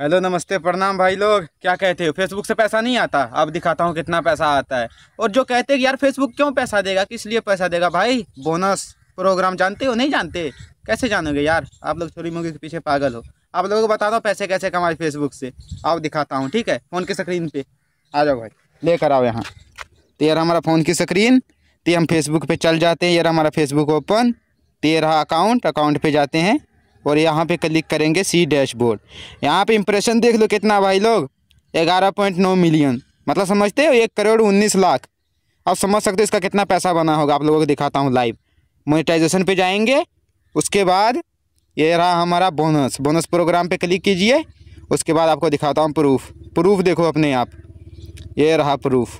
hello नमस्ते प्रणाम भाई लोग क्या कहते हो फेसबुक से पैसा नहीं आता अब दिखाता हूँ कितना पैसा आता है और जो कहते हैं यार फेसबुक क्यों पैसा देगा किस लिए पैसा देगा भाई बोनस प्रोग्राम जानते हो नहीं जानते कैसे जानोगे यार आप लोग छोरी मोगी के पीछे पागल हो आप लोगों को बता दो पैसे कैसे कमाए फेसबुक से आओ दिखाता हूँ ठीक है फ़ोन की स्क्रीन पर आ जाओ भाई लेकर आओ यहाँ तो यार हमारा फ़ोन की स्क्रीन तो हम फेसबुक पर चल जाते हैं यार हमारा फेसबुक ओपन तो ये रहा अकाउंट अकाउंट पर जाते हैं और यहाँ पे क्लिक करेंगे सी डैशबोर्ड यहाँ पे इंप्रेशन देख लो कितना भाई लोग ग्यारह पॉइंट नौ मिलियन मतलब समझते हो एक करोड़ उन्नीस लाख आप समझ सकते हो इसका कितना पैसा बना होगा आप लोगों को दिखाता हूँ लाइव मोनिटाइजेशन पे जाएंगे उसके बाद ये रहा हमारा बोनस बोनस प्रोग्राम पे क्लिक कीजिए उसके बाद आपको दिखाता हूँ प्रूफ प्रूफ देखो अपने आप ये रहा प्रूफ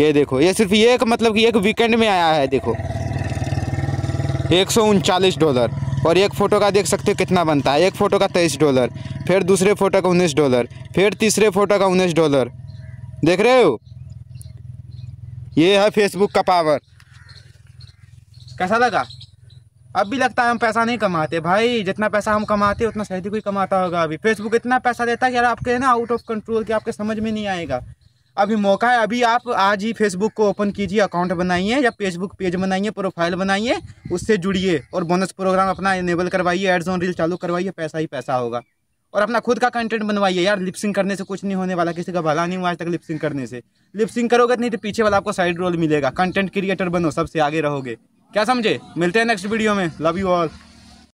ये देखो ये सिर्फ ये एक मतलब कि एक वीकेंड में आया है देखो एक डॉलर और एक फ़ोटो का देख सकते हो कितना बनता है एक फ़ोटो का तेईस डॉलर फिर दूसरे फ़ोटो का उन्नीस डॉलर फिर तीसरे फ़ोटो का उन्नीस डॉलर देख रहे हो ये है फेसबुक का पावर कैसा लगा अब भी लगता है हम पैसा नहीं कमाते भाई जितना पैसा हम कमाते उतना शायद कोई कमाता होगा अभी फेसबुक इतना पैसा देता है कि यार आपके ना आउट ऑफ कंट्रोल कि आपके समझ में नहीं आएगा अभी मौका है अभी आप आज ही फेसबुक को ओपन कीजिए अकाउंट बनाइए या फेसबुक पेज बनाइए प्रोफाइल बनाइए उससे जुड़िए और बोनस प्रोग्राम अपना इनेबल करवाइए एड्स ऑन रील चालू करवाइए पैसा ही पैसा होगा और अपना खुद का कंटेंट बनवाइए यार लिपसिंग करने से कुछ नहीं होने वाला किसी का भला नहीं हुआ आज तक लिपसिंग करने से लिपसिंग करोगे नहीं तो पीछे वाला आपको साइड रोल मिलेगा कंटेंट क्रिएटर बनो सबसे आगे रहोगे क्या समझे मिलते हैं नेक्स्ट वीडियो में लव यू ऑल